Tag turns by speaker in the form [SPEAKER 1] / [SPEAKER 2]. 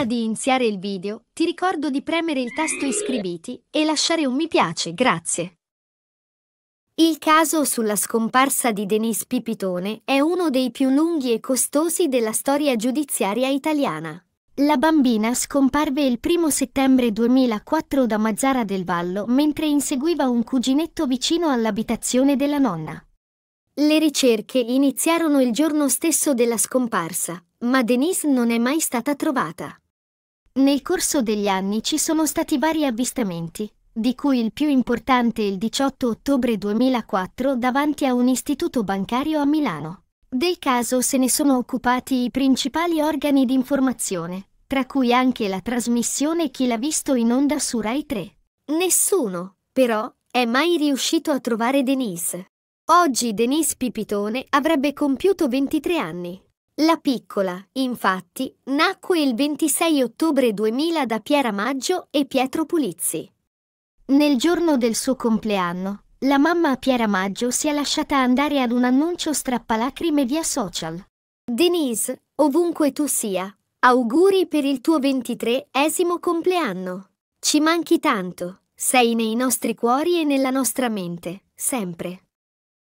[SPEAKER 1] Prima di iniziare il video, ti ricordo di premere il tasto iscriviti e lasciare un mi piace, grazie. Il caso sulla scomparsa di Denise Pipitone è uno dei più lunghi e costosi della storia giudiziaria italiana. La bambina scomparve il 1 settembre 2004 da Mazzara del Vallo mentre inseguiva un cuginetto vicino all'abitazione della nonna. Le ricerche iniziarono il giorno stesso della scomparsa, ma Denise non è mai stata trovata. Nel corso degli anni ci sono stati vari avvistamenti, di cui il più importante il 18 ottobre 2004 davanti a un istituto bancario a Milano. Del caso se ne sono occupati i principali organi di informazione, tra cui anche la trasmissione Chi l'ha visto in onda su Rai 3. Nessuno, però, è mai riuscito a trovare Denise. Oggi Denise Pipitone avrebbe compiuto 23 anni la piccola, infatti, nacque il 26 ottobre 2000 da Piera Maggio e Pietro Pulizzi. Nel giorno del suo compleanno, la mamma Piera Maggio si è lasciata andare ad un annuncio strappalacrime via social. Denise, ovunque tu sia, auguri per il tuo 23esimo compleanno. Ci manchi tanto, sei nei nostri cuori e nella nostra mente, sempre.